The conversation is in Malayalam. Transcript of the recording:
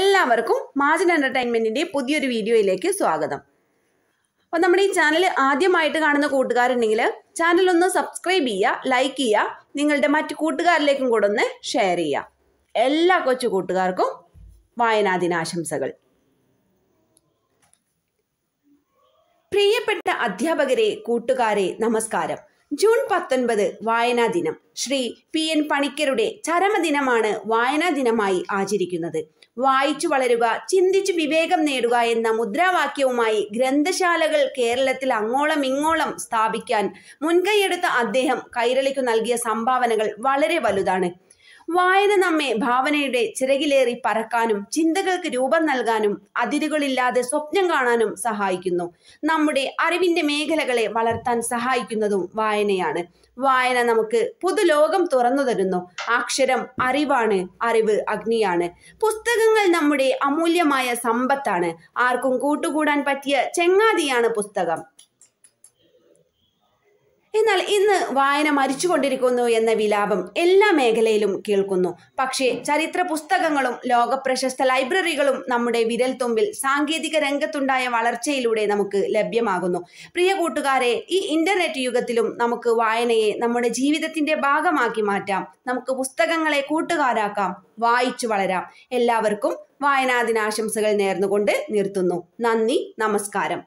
എല്ലാവർക്കും മാജിൻ എൻ്റർടൈൻമെൻറ്റിൻ്റെ പുതിയൊരു വീഡിയോയിലേക്ക് സ്വാഗതം അപ്പോൾ നമ്മുടെ ഈ ചാനൽ ആദ്യമായിട്ട് കാണുന്ന കൂട്ടുകാരുണ്ടെങ്കിൽ ചാനൽ ഒന്ന് സബ്സ്ക്രൈബ് ചെയ്യുക ലൈക്ക് ചെയ്യുക നിങ്ങളുടെ മറ്റു കൂട്ടുകാരിലേക്കും കൂടെ ഒന്ന് ഷെയർ ചെയ്യുക എല്ലാ കൊച്ചു കൂട്ടുകാർക്കും വായനാ ദിനാശംസകൾ പ്രിയപ്പെട്ട അധ്യാപകരെ കൂട്ടുകാരെ നമസ്കാരം ജൂൺ പത്തൊൻപത് വായനാ ദിനം ശ്രീ പി എൻ പണിക്കരുടെ ചരമദിനമാണ് വായനാ ദിനമായി ആചരിക്കുന്നത് വായിച്ചു വളരുക ചിന്തിച്ചു വിവേകം നേടുക എന്ന മുദ്രാവാക്യവുമായി ഗ്രന്ഥശാലകൾ കേരളത്തിൽ അങ്ങോളം ഇങ്ങോളം സ്ഥാപിക്കാൻ മുൻകൈയെടുത്ത അദ്ദേഹം കൈരളിക്കു നൽകിയ സംഭാവനകൾ വളരെ വലുതാണ് വായന നമ്മെ ഭാവനയുടെ ചിറകിലേറി പറക്കാനും ചിന്തകൾക്ക് രൂപം നൽകാനും അതിരുകളില്ലാതെ സ്വപ്നം കാണാനും സഹായിക്കുന്നു നമ്മുടെ അറിവിന്റെ മേഖലകളെ വളർത്താൻ സഹായിക്കുന്നതും വായനയാണ് വായന നമുക്ക് പുതുലോകം തുറന്നു തരുന്നു അക്ഷരം അറിവാണ് അറിവ് അഗ്നിയാണ് പുസ്തകങ്ങൾ നമ്മുടെ അമൂല്യമായ സമ്പത്താണ് ആർക്കും കൂട്ടുകൂടാൻ പറ്റിയ ചെങ്ങാതിയാണ് പുസ്തകം എന്നാൽ ഇന്ന് വായന മരിച്ചുകൊണ്ടിരിക്കുന്നു എന്ന വിലാപം എല്ലാ മേഖലയിലും കേൾക്കുന്നു പക്ഷേ ചരിത്ര പുസ്തകങ്ങളും ലോകപ്രശസ്ത ലൈബ്രറികളും നമ്മുടെ വിരൽ തുമ്പിൽ സാങ്കേതിക രംഗത്തുണ്ടായ വളർച്ചയിലൂടെ നമുക്ക് ലഭ്യമാകുന്നു പ്രിയ കൂട്ടുകാരെ ഈ ഇന്റർനെറ്റ് യുഗത്തിലും നമുക്ക് വായനയെ നമ്മുടെ ജീവിതത്തിന്റെ ഭാഗമാക്കി മാറ്റാം നമുക്ക് പുസ്തകങ്ങളെ കൂട്ടുകാരാക്കാം വായിച്ചു വളരാം എല്ലാവർക്കും വായനാദിനാശംസകൾ നേർന്നുകൊണ്ട് നിർത്തുന്നു നന്ദി നമസ്കാരം